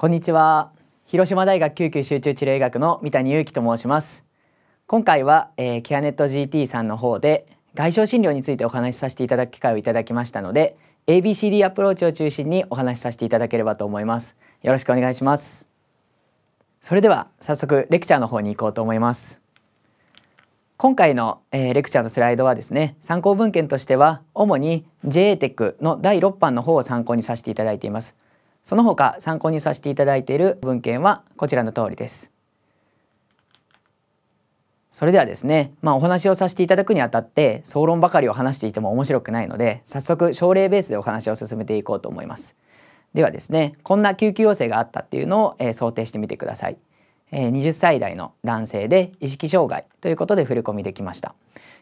こんにちは広島大学救急集中治療医学の三谷裕樹と申します今回は、えー、ケアネット GT さんの方で外傷診療についてお話しさせていただく機会をいただきましたので ABCD アプローチを中心にお話しさせていただければと思いますよろしくお願いしますそれでは早速レクチャーの方に行こうと思います今回の、えー、レクチャーのスライドはですね参考文献としては主に JATEC の第6版の方を参考にさせていただいていますその他参考にさせていただいている文献はこちらの通りです。それではですね、まあ、お話をさせていただくにあたって総論ばかりを話していても面白くないので早速症例ベースでお話を進めていこうと思います。ではですねこんな救急要請があったっていうのを、えー、想定してみてください。えー、20歳代の男性で意識障害ということで振り込みできました。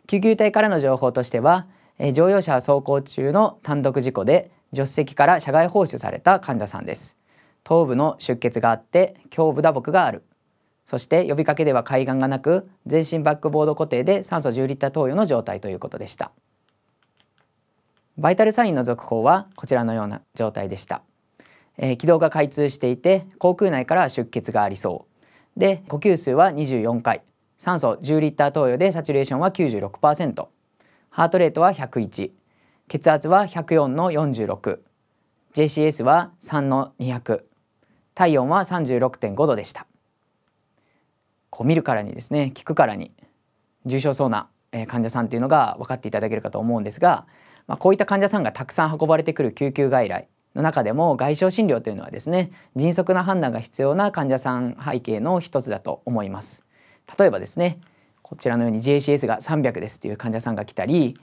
救急隊からの情報としては、えー、乗用車走行中の単独事故で助手席から社外報酬された患者さんです頭部の出血があって胸部打撲があるそして呼びかけでは海岸がなく全身バックボード固定で酸素10リッター投与の状態ということでしたバイタルサインの続報はこちらのような状態でした、えー、気道が開通していて口腔内から出血がありそうで呼吸数は24回酸素10リッター投与でサチュレーションは96%ハートレートは101血圧は104の 46JCS は3の200体温は36.5度でしたこう見るからにですね聞くからに重症そうな患者さんというのが分かっていただけるかと思うんですが、まあ、こういった患者さんがたくさん運ばれてくる救急外来の中でも外傷診療というのはですね迅速な判断が必要な患者さん背景の一つだと思います例えばですねこちらのように JCS が300ですという患者さんが来たり